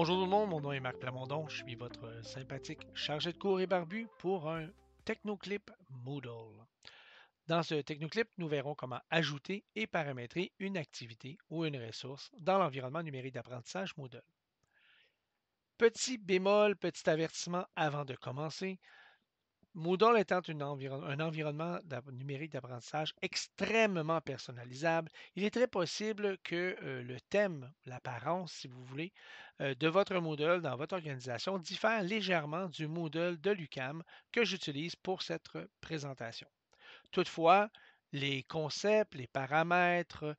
Bonjour tout le monde, mon nom est Marc Plamondon, je suis votre sympathique chargé de cours et barbu pour un Technoclip Moodle. Dans ce Technoclip, nous verrons comment ajouter et paramétrer une activité ou une ressource dans l'environnement numérique d'apprentissage Moodle. Petit bémol, petit avertissement avant de commencer, Moodle étant un environnement numérique d'apprentissage extrêmement personnalisable, il est très possible que euh, le thème, l'apparence, si vous voulez, euh, de votre Moodle dans votre organisation diffère légèrement du Moodle de l'UCAM que j'utilise pour cette présentation. Toutefois, les concepts, les paramètres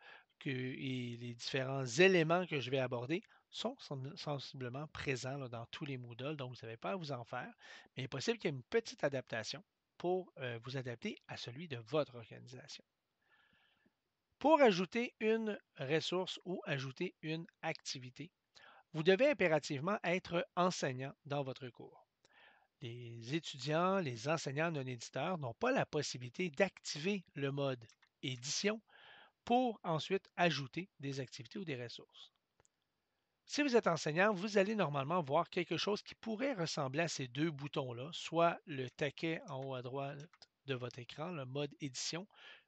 et les différents éléments que je vais aborder sont sensiblement présents dans tous les Moodle, donc vous n'avez pas à vous en faire, mais il est possible qu'il y ait une petite adaptation pour euh, vous adapter à celui de votre organisation. Pour ajouter une ressource ou ajouter une activité, vous devez impérativement être enseignant dans votre cours. Les étudiants, les enseignants non éditeurs n'ont pas la possibilité d'activer le mode édition pour ensuite ajouter des activités ou des ressources. Si vous êtes enseignant, vous allez normalement voir quelque chose qui pourrait ressembler à ces deux boutons-là, soit le taquet en haut à droite de votre écran, le mode édition.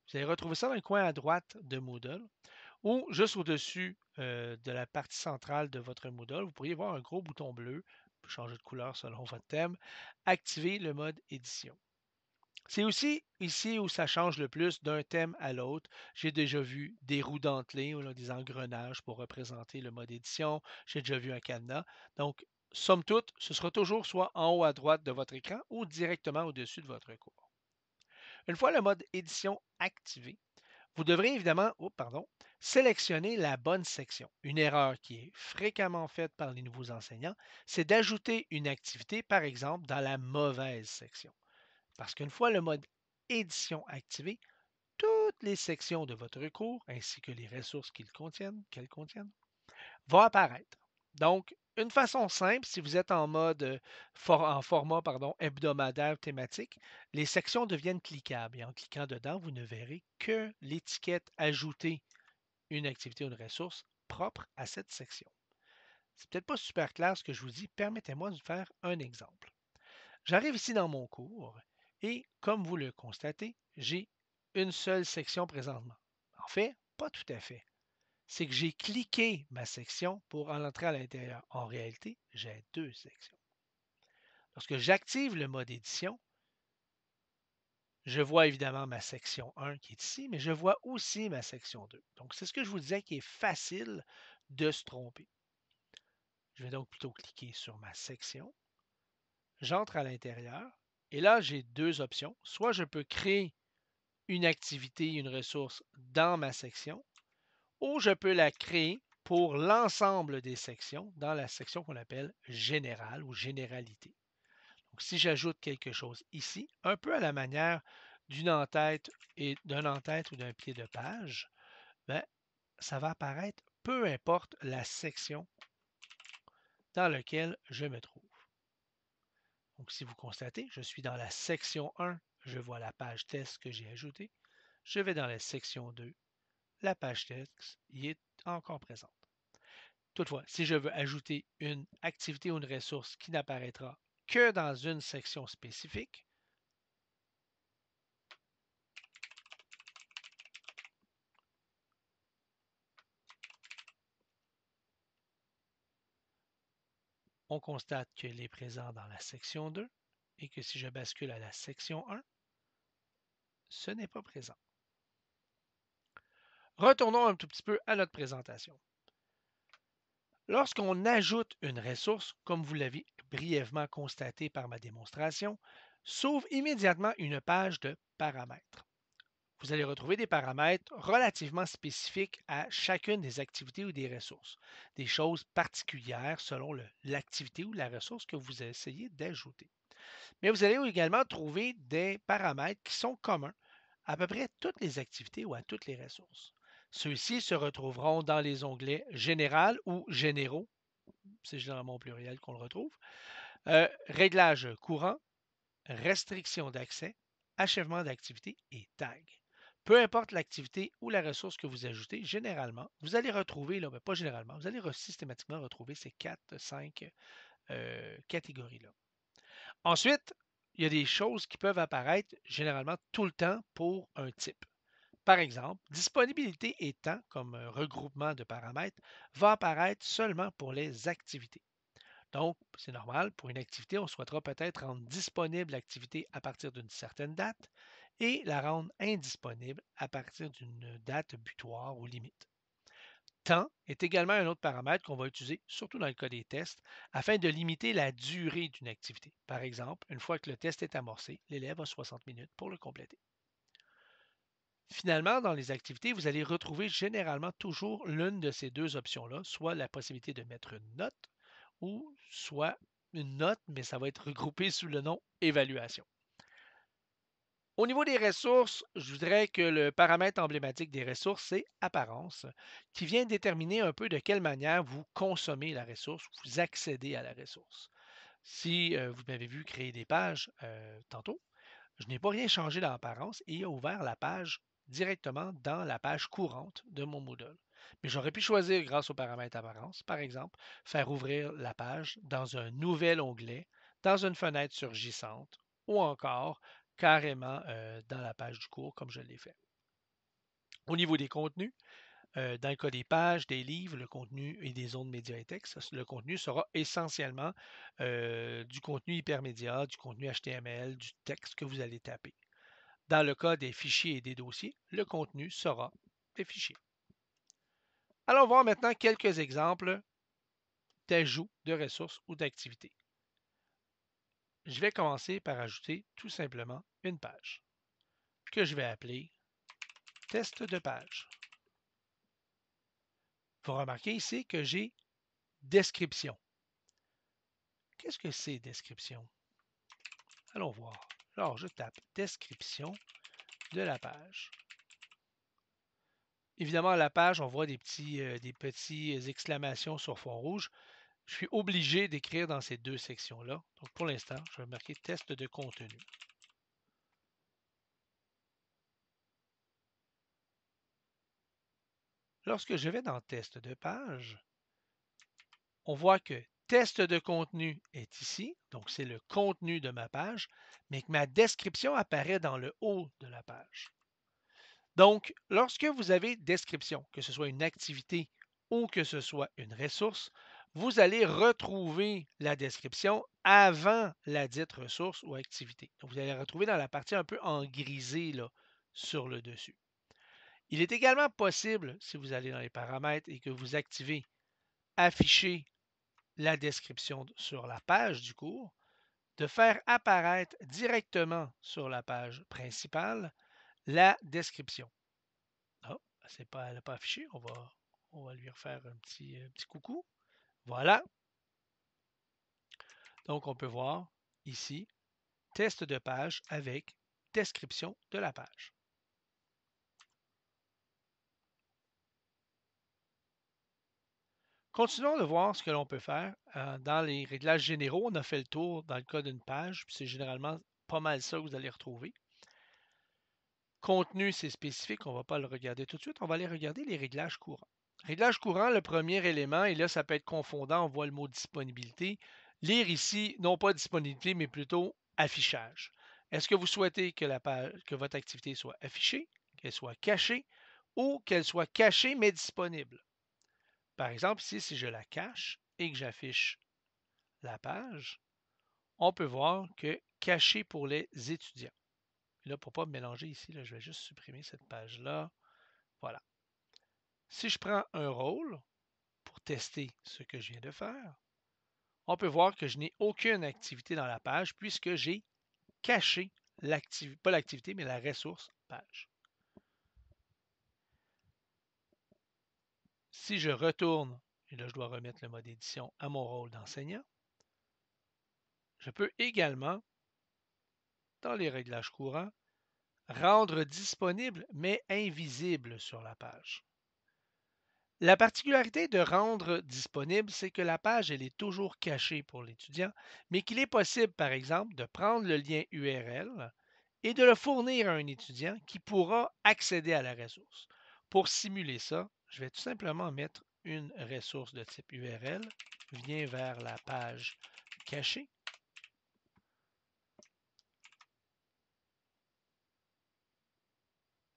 Vous allez retrouver ça dans le coin à droite de Moodle ou juste au-dessus euh, de la partie centrale de votre Moodle, vous pourriez voir un gros bouton bleu, changer de couleur selon votre thème, activer le mode édition. C'est aussi ici où ça change le plus d'un thème à l'autre. J'ai déjà vu des roues dentelées, ou des engrenages pour représenter le mode édition. J'ai déjà vu un cadenas. Donc, somme toute, ce sera toujours soit en haut à droite de votre écran ou directement au-dessus de votre cours. Une fois le mode édition activé, vous devrez évidemment oh, pardon, sélectionner la bonne section. Une erreur qui est fréquemment faite par les nouveaux enseignants, c'est d'ajouter une activité, par exemple, dans la mauvaise section parce qu'une fois le mode Édition activé, toutes les sections de votre cours, ainsi que les ressources qu'elles contiennent, vont apparaître. Donc, une façon simple, si vous êtes en mode euh, en format pardon, hebdomadaire thématique, les sections deviennent cliquables et en cliquant dedans, vous ne verrez que l'étiquette ajouter une activité ou une ressource propre à cette section. C'est peut-être pas super clair ce que je vous dis, permettez-moi de faire un exemple. J'arrive ici dans mon cours et comme vous le constatez, j'ai une seule section présentement. En fait, pas tout à fait. C'est que j'ai cliqué ma section pour en entrer à l'intérieur. En réalité, j'ai deux sections. Lorsque j'active le mode édition, je vois évidemment ma section 1 qui est ici, mais je vois aussi ma section 2. Donc, c'est ce que je vous disais qui est facile de se tromper. Je vais donc plutôt cliquer sur ma section. J'entre à l'intérieur et là, j'ai deux options. Soit je peux créer une activité, une ressource dans ma section, ou je peux la créer pour l'ensemble des sections dans la section qu'on appelle générale ou généralité. Donc, si j'ajoute quelque chose ici, un peu à la manière d'une entête et d'un ou d'un pied de page, ben, ça va apparaître peu importe la section dans laquelle je me trouve. Donc, si vous constatez, je suis dans la section 1, je vois la page test que j'ai ajoutée. Je vais dans la section 2, la page texte y est encore présente. Toutefois, si je veux ajouter une activité ou une ressource qui n'apparaîtra que dans une section spécifique, On constate qu'elle est présente dans la section 2 et que si je bascule à la section 1, ce n'est pas présent. Retournons un tout petit peu à notre présentation. Lorsqu'on ajoute une ressource, comme vous l'avez brièvement constaté par ma démonstration, sauve immédiatement une page de paramètres vous allez retrouver des paramètres relativement spécifiques à chacune des activités ou des ressources, des choses particulières selon l'activité ou la ressource que vous essayez d'ajouter. Mais vous allez également trouver des paramètres qui sont communs à peu près toutes les activités ou à toutes les ressources. Ceux-ci se retrouveront dans les onglets Général ou Généraux, c'est généralement au pluriel qu'on le retrouve, euh, Réglages courants, Restrictions d'accès, Achèvement d'activité et Tag peu importe l'activité ou la ressource que vous ajoutez, généralement, vous allez retrouver, là, mais ben, pas généralement, vous allez systématiquement retrouver ces 4, cinq euh, catégories-là. Ensuite, il y a des choses qui peuvent apparaître généralement tout le temps pour un type. Par exemple, disponibilité et temps comme euh, regroupement de paramètres va apparaître seulement pour les activités. Donc, c'est normal, pour une activité, on souhaitera peut-être rendre disponible l'activité à partir d'une certaine date et la rendre indisponible à partir d'une date butoir ou limite. Temps est également un autre paramètre qu'on va utiliser, surtout dans le cas des tests, afin de limiter la durée d'une activité. Par exemple, une fois que le test est amorcé, l'élève a 60 minutes pour le compléter. Finalement, dans les activités, vous allez retrouver généralement toujours l'une de ces deux options-là, soit la possibilité de mettre une note ou soit une note, mais ça va être regroupé sous le nom évaluation. Au niveau des ressources, je voudrais que le paramètre emblématique des ressources, c'est apparence, qui vient déterminer un peu de quelle manière vous consommez la ressource, vous accédez à la ressource. Si euh, vous m'avez vu créer des pages euh, tantôt, je n'ai pas rien changé dans l'apparence et ouvert la page directement dans la page courante de mon Moodle. Mais j'aurais pu choisir, grâce au paramètre apparence, par exemple, faire ouvrir la page dans un nouvel onglet, dans une fenêtre surgissante ou encore carrément euh, dans la page du cours comme je l'ai fait. Au niveau des contenus, euh, dans le cas des pages, des livres, le contenu et des zones médias et textes, le contenu sera essentiellement euh, du contenu hypermédia, du contenu HTML, du texte que vous allez taper. Dans le cas des fichiers et des dossiers, le contenu sera des fichiers. Allons voir maintenant quelques exemples d'ajouts de ressources ou d'activités je vais commencer par ajouter tout simplement une page que je vais appeler test de page. Vous remarquez ici que j'ai description. Qu'est-ce que c'est description? Allons voir. Alors, je tape description de la page. Évidemment, à la page, on voit des, petits, euh, des petites exclamations sur fond rouge je suis obligé d'écrire dans ces deux sections-là. Donc pour l'instant, je vais marquer test de contenu. Lorsque je vais dans test de page, on voit que test de contenu est ici, donc c'est le contenu de ma page, mais que ma description apparaît dans le haut de la page. Donc, lorsque vous avez description, que ce soit une activité ou que ce soit une ressource, vous allez retrouver la description avant la dite ressource ou activité. vous allez la retrouver dans la partie un peu en grisé sur le dessus. Il est également possible, si vous allez dans les paramètres et que vous activez afficher la description sur la page du cours, de faire apparaître directement sur la page principale la description. Ah, pas, elle n'est pas affichée, on va, on va lui refaire un petit, un euh, petit coucou. Voilà. Donc, on peut voir ici, test de page avec description de la page. Continuons de voir ce que l'on peut faire. Euh, dans les réglages généraux, on a fait le tour dans le cas d'une page. C'est généralement pas mal ça que vous allez retrouver. Contenu, c'est spécifique. On ne va pas le regarder tout de suite. On va aller regarder les réglages courants. Réglage courant, le premier élément, et là, ça peut être confondant, on voit le mot disponibilité. Lire ici, non pas disponibilité, mais plutôt affichage. Est-ce que vous souhaitez que, votre activité soit affichée, qu'elle soit cachée ou qu'elle soit cachée mais disponible? Par exemple, ici, si je la cache et que j'affiche la page, on peut voir que cachée pour les étudiants. Là, pour ne pas me mélanger ici, là, je vais juste supprimer cette page-là. Voilà. Si je prends un rôle pour tester ce que je viens de faire, on peut voir que je n'ai aucune activité dans la page puisque j'ai caché pas l'activité, mais la ressource page. Si je retourne, et là je dois remettre le mode édition à mon rôle d'enseignant, je peux également, dans les réglages courants, rendre disponible mais invisible sur la page. La particularité de rendre disponible, c'est que la page, elle est toujours cachée pour l'étudiant, mais qu'il est possible, par exemple, de prendre le lien URL et de le fournir à un étudiant qui pourra accéder à la ressource. Pour simuler ça, je vais tout simplement mettre une ressource de type URL, viens vers la page cachée.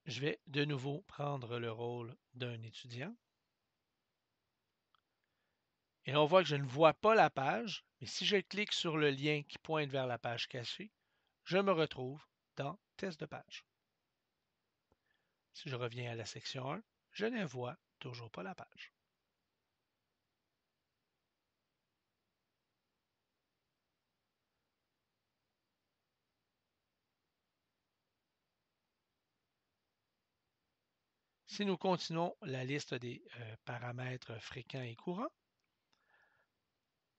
Je vais de nouveau prendre le rôle d'un étudiant. Et on voit que je ne vois pas la page, mais si je clique sur le lien qui pointe vers la page cassée, je me retrouve dans Test de page. Si je reviens à la section 1, je ne vois toujours pas la page. Si nous continuons la liste des euh, paramètres fréquents et courants,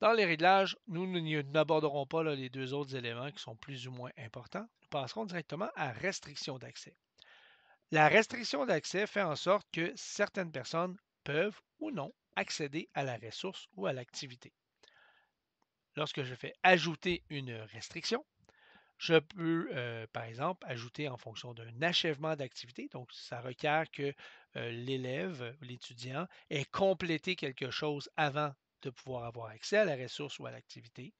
dans les réglages, nous n'aborderons pas les deux autres éléments qui sont plus ou moins importants. Nous passerons directement à restriction d'accès. La restriction d'accès fait en sorte que certaines personnes peuvent ou non accéder à la ressource ou à l'activité. Lorsque je fais ajouter une restriction, je peux, euh, par exemple, ajouter en fonction d'un achèvement d'activité. Donc, ça requiert que euh, l'élève ou l'étudiant, ait complété quelque chose avant de pouvoir avoir accès à la ressource ou à l'activité.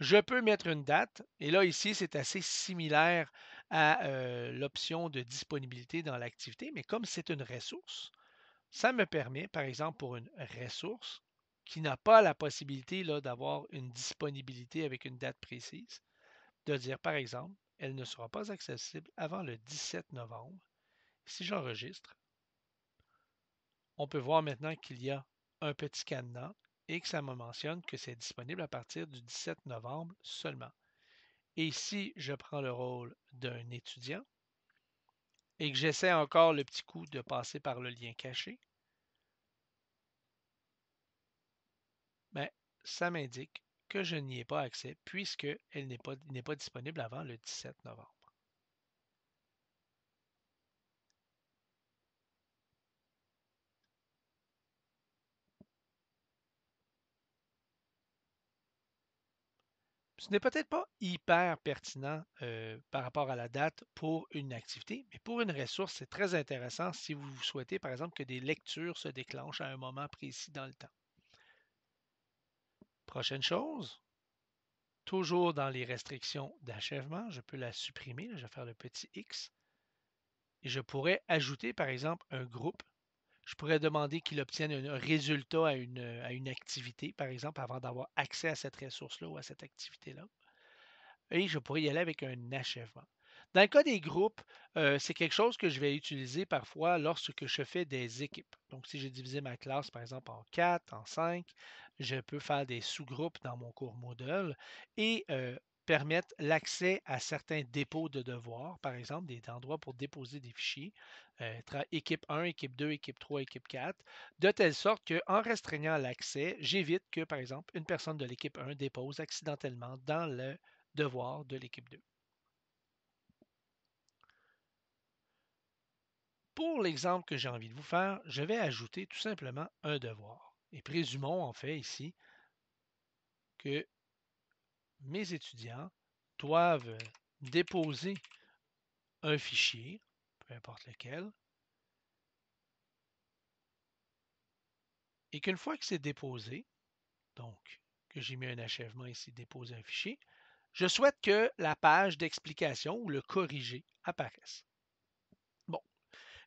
Je peux mettre une date, et là ici, c'est assez similaire à euh, l'option de disponibilité dans l'activité, mais comme c'est une ressource, ça me permet, par exemple, pour une ressource qui n'a pas la possibilité d'avoir une disponibilité avec une date précise, de dire, par exemple, elle ne sera pas accessible avant le 17 novembre. Si j'enregistre, on peut voir maintenant qu'il y a un petit cadenas et que ça me mentionne que c'est disponible à partir du 17 novembre seulement. Et si je prends le rôle d'un étudiant et que j'essaie encore le petit coup de passer par le lien caché, ben, ça m'indique que je n'y ai pas accès puisque elle n'est pas, n'est pas disponible avant le 17 novembre. Ce n'est peut-être pas hyper pertinent par rapport à la date pour une activité, mais pour une ressource, c'est très intéressant si vous souhaitez, par exemple, que des lectures se déclenchent à un moment précis dans le temps. Prochaine chose, toujours dans les restrictions d'achèvement, je peux la supprimer, je vais faire le petit X, et je pourrais ajouter, par exemple, un groupe je pourrais demander qu'il obtienne un résultat à une, euh, une activité, par exemple, avant d'avoir accès à cette ressource-là ou à cette activité-là. Et je pourrais y aller avec un achèvement. Dans le cas des groupes, euh, c'est quelque chose que je vais utiliser parfois lorsque je fais des équipes. Donc, si j'ai divisé ma classe, par exemple, en 4, en 5, je peux faire des sous-groupes dans mon cours Moodle et euh, permettent l'accès à certains dépôts de devoirs, par exemple des endroits pour déposer des fichiers, euh, équipe 1, équipe 2, équipe 3, équipe 4, de telle sorte qu'en restreignant l'accès, j'évite que, par exemple, une personne de l'équipe 1 dépose accidentellement dans le devoir de l'équipe 2. Pour l'exemple que j'ai envie de vous faire, je vais ajouter tout simplement un devoir. Et présumons en fait ici que mes étudiants doivent déposer un fichier, peu importe lequel, et qu'une fois que c'est déposé, donc que j'ai mis un achèvement ici, déposer un fichier, je souhaite que la page d'explication ou le corrigé apparaisse. Bon,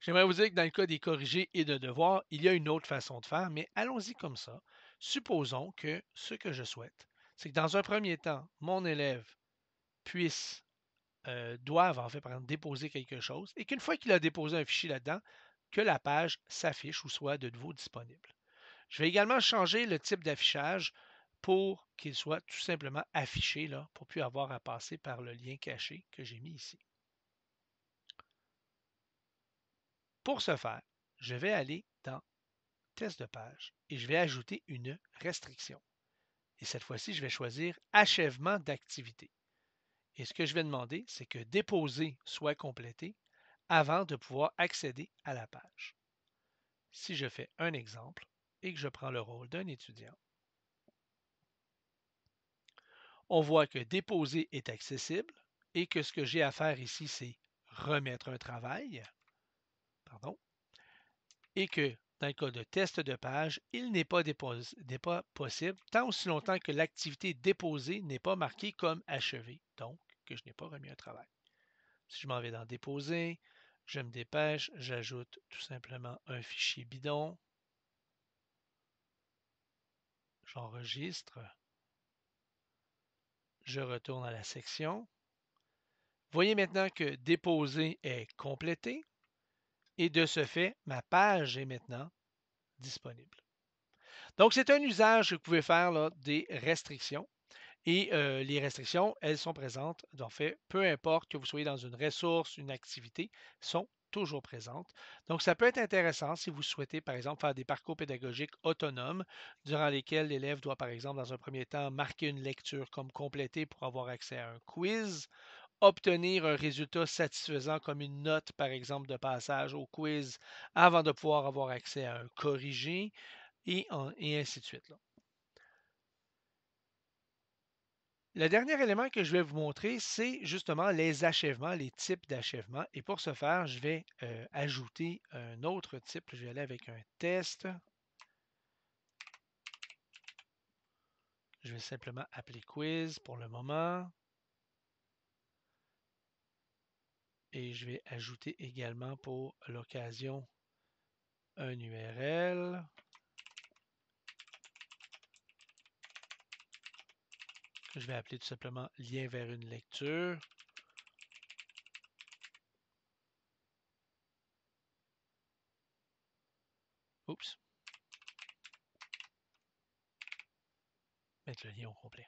j'aimerais vous dire que dans le cas des corrigés et de devoirs, il y a une autre façon de faire, mais allons-y comme ça. Supposons que ce que je souhaite, c'est que dans un premier temps, mon élève puisse, doit, euh, doive en fait, par exemple, déposer quelque chose et qu'une fois qu'il a déposé un fichier là-dedans, que la page s'affiche ou soit de nouveau disponible. Je vais également changer le type d'affichage pour qu'il soit tout simplement affiché là, pour plus avoir à passer par le lien caché que j'ai mis ici. Pour ce faire, je vais aller dans test de page et je vais ajouter une restriction. Et cette fois-ci, je vais choisir Achèvement d'activité. Et ce que je vais demander, c'est que Déposer soit complété avant de pouvoir accéder à la page. Si je fais un exemple et que je prends le rôle d'un étudiant, on voit que Déposer est accessible et que ce que j'ai à faire ici, c'est remettre un travail. Pardon. Et que dans le cas de test de page, il n'est pas, pas possible tant aussi longtemps que l'activité déposée n'est pas marquée comme achevée, donc que je n'ai pas remis un travail. Si je m'en vais dans déposer, je me dépêche, j'ajoute tout simplement un fichier bidon. J'enregistre. Je retourne à la section. Voyez maintenant que déposer est complété. Et de ce fait, ma page est maintenant disponible. Donc, c'est un usage que vous pouvez faire des restrictions. Et euh, les restrictions, elles sont présentes. En fait, peu importe que vous soyez dans une ressource, une activité, sont toujours présentes. Donc, ça peut être intéressant si vous souhaitez, par exemple, faire des parcours pédagogiques autonomes durant lesquels l'élève doit, par exemple, dans un premier temps, marquer une lecture comme complétée pour avoir accès à un quiz obtenir un résultat satisfaisant comme une note, par exemple, de passage au quiz avant de pouvoir avoir accès à un corrigé et, ainsi de suite. Le dernier élément que je vais vous montrer, c'est justement les achèvements, les types d'achèvements. Et pour ce faire, je vais euh, ajouter un autre type. Je vais aller avec un test. Je vais simplement appeler quiz pour le moment. et je vais ajouter également pour l'occasion un URL. je vais appeler tout simplement lien vers une lecture. Oups. Mettre le lien au complet.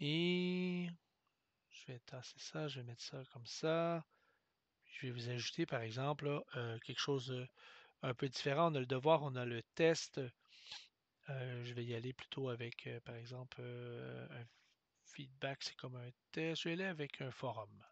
Et je vais tasser ça, je vais mettre ça comme ça. Je vais vous ajouter, par exemple, euh, quelque chose un peu différent. On a le devoir, on a le test. Euh, je vais y aller plutôt avec, euh, par exemple, un feedback, c'est comme un test. Je vais aller avec un forum.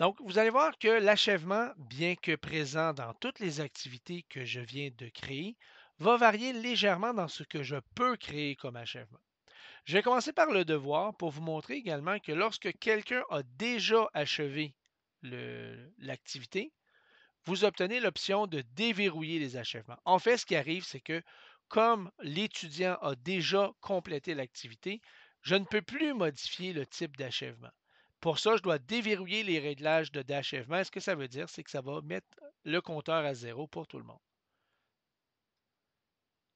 Donc, vous allez voir que l'achèvement, bien que présent dans toutes les activités que je viens de créer, va varier légèrement dans ce que je peux créer comme achèvement. Je vais commencer par le devoir pour vous montrer également que lorsque quelqu'un a déjà achevé l'activité, vous obtenez l'option de déverrouiller les achèvements. En fait, ce qui arrive, c'est que comme l'étudiant a déjà complété l'activité, je ne peux plus modifier le type d'achèvement. Pour ça, je dois déverrouiller les réglages de d'achèvement. Ce que ça veut dire, c'est que ça va mettre le compteur à zéro pour tout le monde.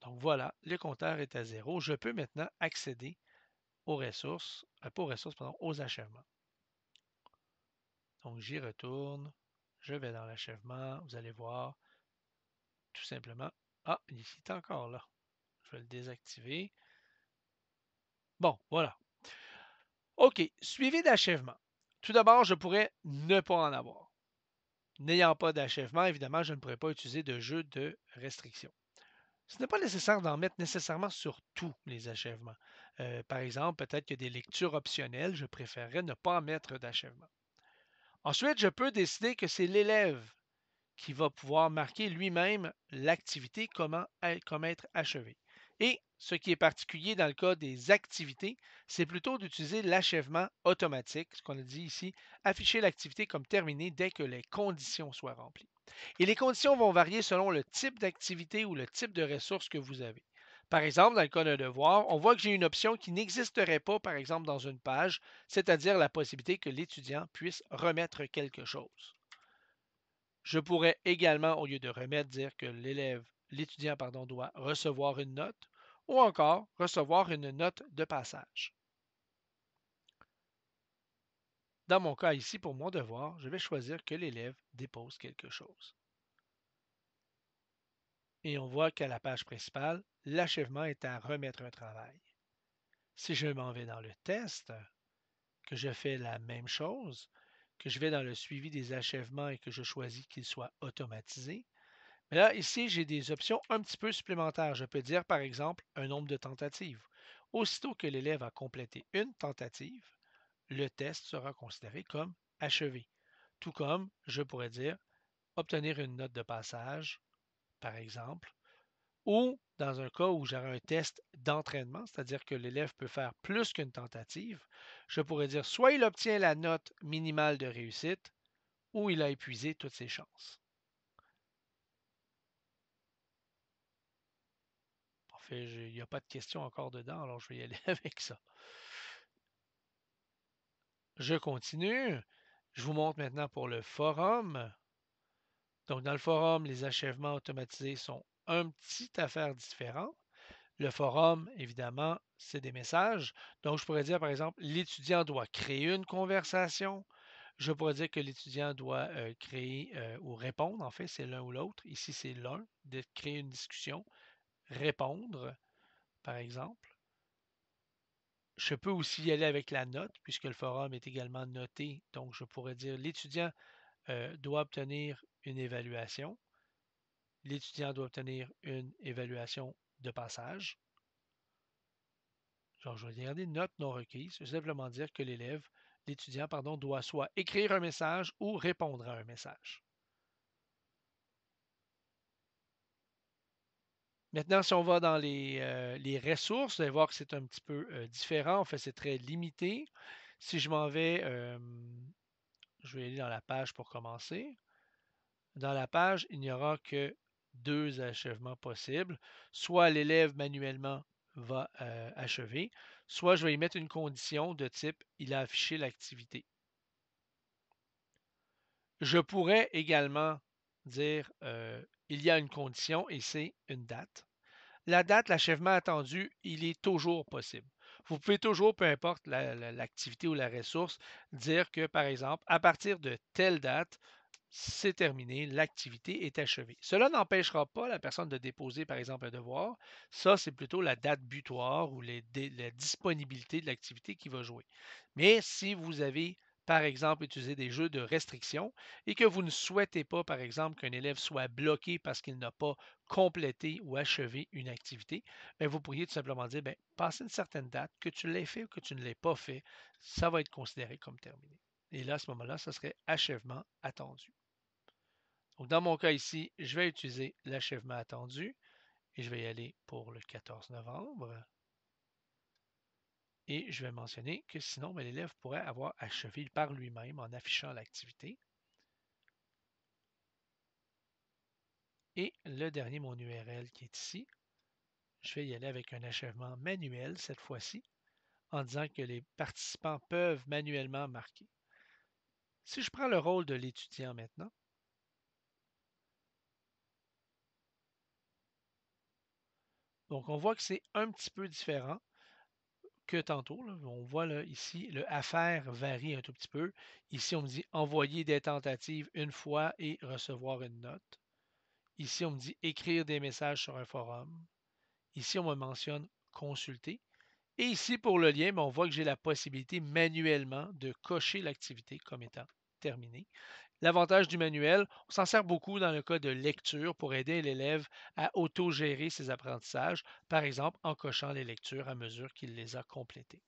Donc voilà, le compteur est à zéro. Je peux maintenant accéder aux ressources, euh, ressources, pardon, aux achèvements. Donc j'y retourne, je vais dans l'achèvement, vous allez voir, tout simplement, ah, il est encore là. Je vais le désactiver. Bon, voilà, OK, suivi d'achèvement. Tout d'abord, je pourrais ne pas en avoir. N'ayant pas d'achèvement, évidemment, je ne pourrais pas utiliser de jeu de restriction. Ce n'est pas nécessaire d'en mettre nécessairement sur tous les achèvements. Euh, par exemple, peut-être que des lectures optionnelles, je préférerais ne pas en mettre d'achèvement. Ensuite, je peux décider que c'est l'élève qui va pouvoir marquer lui-même l'activité, comment, comment être achevée. Et ce qui est particulier dans le cas des activités, c'est plutôt d'utiliser l'achèvement automatique, ce qu'on a dit ici, afficher l'activité comme terminée dès que les conditions soient remplies. Et les conditions vont varier selon le type d'activité ou le type de ressources que vous avez. Par exemple, dans le cas d'un devoir, on voit que j'ai une option qui n'existerait pas, par exemple, dans une page, c'est-à-dire la possibilité que l'étudiant puisse remettre quelque chose. Je pourrais également, au lieu de remettre, dire que l'élève, l'étudiant, pardon, doit recevoir une note ou encore recevoir une note de passage. Dans mon cas ici, pour mon devoir, je vais choisir que l'élève dépose quelque chose. Et on voit qu'à la page principale, l'achèvement est à remettre un travail. Si je m'en vais dans le test, que je fais la même chose, que je vais dans le suivi des achèvements et que je choisis qu'il soit automatisé, là, ici, j'ai des options un petit peu supplémentaires. Je peux dire, par exemple, un nombre de tentatives. Aussitôt que l'élève a complété une tentative, le test sera considéré comme achevé. Tout comme, je pourrais dire, obtenir une note de passage, par exemple, ou dans un cas où j'aurai un test d'entraînement, c'est-à-dire que l'élève peut faire plus qu'une tentative, je pourrais dire soit il obtient la note minimale de réussite, ou il a épuisé toutes ses chances. il n'y a pas de question encore dedans, alors je vais y aller avec ça. Je continue. Je vous montre maintenant pour le forum. Donc, dans le forum, les achèvements automatisés sont un petit affaire différent. Le forum, évidemment, c'est des messages. Donc, je pourrais dire, par exemple, l'étudiant doit créer une conversation. Je pourrais dire que l'étudiant doit euh, créer euh, ou répondre. En fait, c'est l'un ou l'autre. Ici, c'est l'un, de créer une discussion répondre, par exemple. Je peux aussi y aller avec la note, puisque le forum est également noté. Donc, je pourrais dire l'étudiant euh, doit obtenir une évaluation. L'étudiant doit obtenir une évaluation de passage. Genre, je vais regarder note non requise. vais simplement dire que l'élève, l'étudiant, pardon, doit soit écrire un message ou répondre à un message. Maintenant, si on va dans les, euh, ressources, vous allez voir que c'est un petit peu euh, différent. En fait, c'est très limité. Si je m'en vais, je vais aller dans la page pour commencer. Dans la page, il n'y aura que deux achèvements possibles. Soit l'élève manuellement va euh, achever, soit je vais y mettre une condition de type il a affiché l'activité. Je pourrais également dire il y a une condition et c'est une date. La date, l'achèvement attendu, il est toujours possible. Vous pouvez toujours, peu importe l'activité ou la ressource, dire que, par exemple, à partir de telle date, c'est terminé, l'activité est achevée. Cela n'empêchera pas la personne de déposer, par exemple, un devoir. Ça, c'est plutôt la date butoir ou la disponibilité de l'activité qui va jouer. Mais si vous avez par exemple, utiliser des jeux de restriction et que vous ne souhaitez pas, par exemple, qu'un élève soit bloqué parce qu'il n'a pas complété ou achevé une activité, ben, vous pourriez tout simplement dire, bien, une certaine date, que tu l'aies fait ou que tu ne l'aies pas fait, ça va être considéré comme terminé. Et là, à ce moment-là, ce serait achèvement attendu. Donc, dans mon cas ici, je vais utiliser l'achèvement attendu et je vais y aller pour le 14 novembre. Et je vais mentionner que sinon, ben, l'élève pourrait avoir achevé par lui-même en affichant l'activité. Et le dernier, mon URL qui est ici, je vais y aller avec un achèvement manuel cette fois-ci, en disant que les participants peuvent manuellement marquer. Si je prends le rôle de l'étudiant maintenant, donc on voit que c'est un petit peu différent que tantôt. On voit là, ici, le affaire varie un tout petit peu. Ici, on me dit envoyer des tentatives une fois et recevoir une note. Ici, on me dit écrire des messages sur un forum. Ici, on me mentionne consulter. Et ici, pour le lien, ben, on voit que j'ai la possibilité manuellement de cocher l'activité comme étant terminée. L'avantage du manuel, on s'en sert beaucoup dans le cas de lecture pour aider l'élève à autogérer ses apprentissages, par exemple en cochant les lectures à mesure qu'il les a complétées.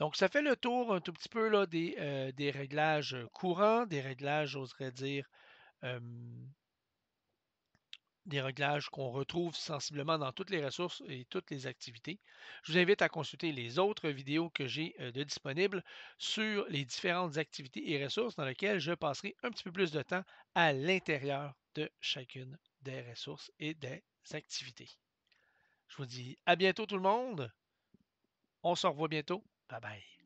Donc, ça fait le tour un tout petit peu euh, des, réglages euh, courants, des réglages, j'oserais dire, euh, des réglages qu'on retrouve sensiblement dans toutes les ressources et toutes les activités. Je vous invite à consulter les autres vidéos que j'ai euh, de disponibles sur les différentes activités et ressources dans lesquelles je passerai un petit peu plus de temps à l'intérieur de chacune des ressources et des activités. Je vous dis à bientôt tout le monde. On se revoit bientôt. Bye bye.